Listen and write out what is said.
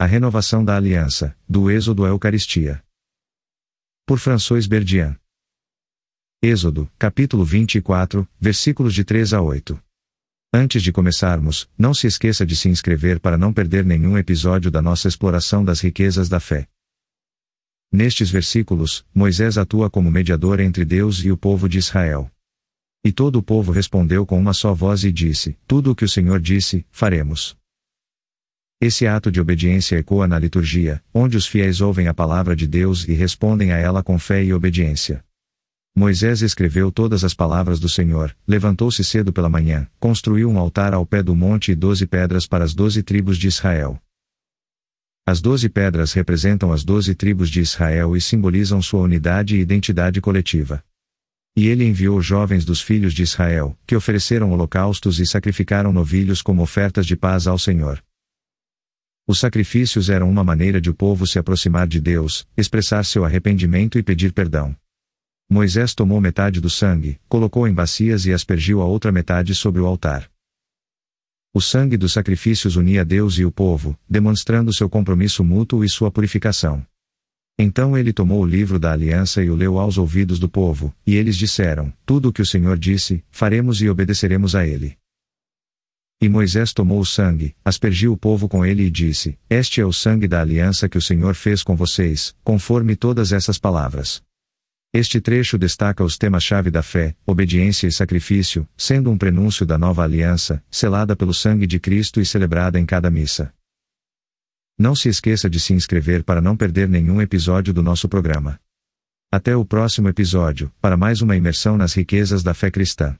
A renovação da aliança, do Êxodo à Eucaristia. Por François Berdian. Êxodo, capítulo 24, versículos de 3 a 8. Antes de começarmos, não se esqueça de se inscrever para não perder nenhum episódio da nossa exploração das riquezas da fé. Nestes versículos, Moisés atua como mediador entre Deus e o povo de Israel. E todo o povo respondeu com uma só voz e disse: Tudo o que o Senhor disse, faremos. Esse ato de obediência ecoa na liturgia, onde os fiéis ouvem a palavra de Deus e respondem a ela com fé e obediência. Moisés escreveu todas as palavras do Senhor, levantou-se cedo pela manhã, construiu um altar ao pé do monte e doze pedras para as doze tribos de Israel. As doze pedras representam as doze tribos de Israel e simbolizam sua unidade e identidade coletiva. E ele enviou jovens dos filhos de Israel, que ofereceram holocaustos e sacrificaram novilhos como ofertas de paz ao Senhor. Os sacrifícios eram uma maneira de o povo se aproximar de Deus, expressar seu arrependimento e pedir perdão. Moisés tomou metade do sangue, colocou em bacias e aspergiu a outra metade sobre o altar. O sangue dos sacrifícios unia Deus e o povo, demonstrando seu compromisso mútuo e sua purificação. Então ele tomou o livro da aliança e o leu aos ouvidos do povo, e eles disseram: Tudo o que o Senhor disse, faremos e obedeceremos a ele. E Moisés tomou o sangue, aspergiu o povo com ele e disse: Este é o sangue da aliança que o Senhor fez com vocês, conforme todas essas palavras. Este trecho destaca os temas-chave da fé, obediência e sacrifício, sendo um prenúncio da nova aliança, selada pelo sangue de Cristo e celebrada em cada missa. Não se esqueça de se inscrever para não perder nenhum episódio do nosso programa. Até o próximo episódio, para mais uma imersão nas riquezas da fé cristã.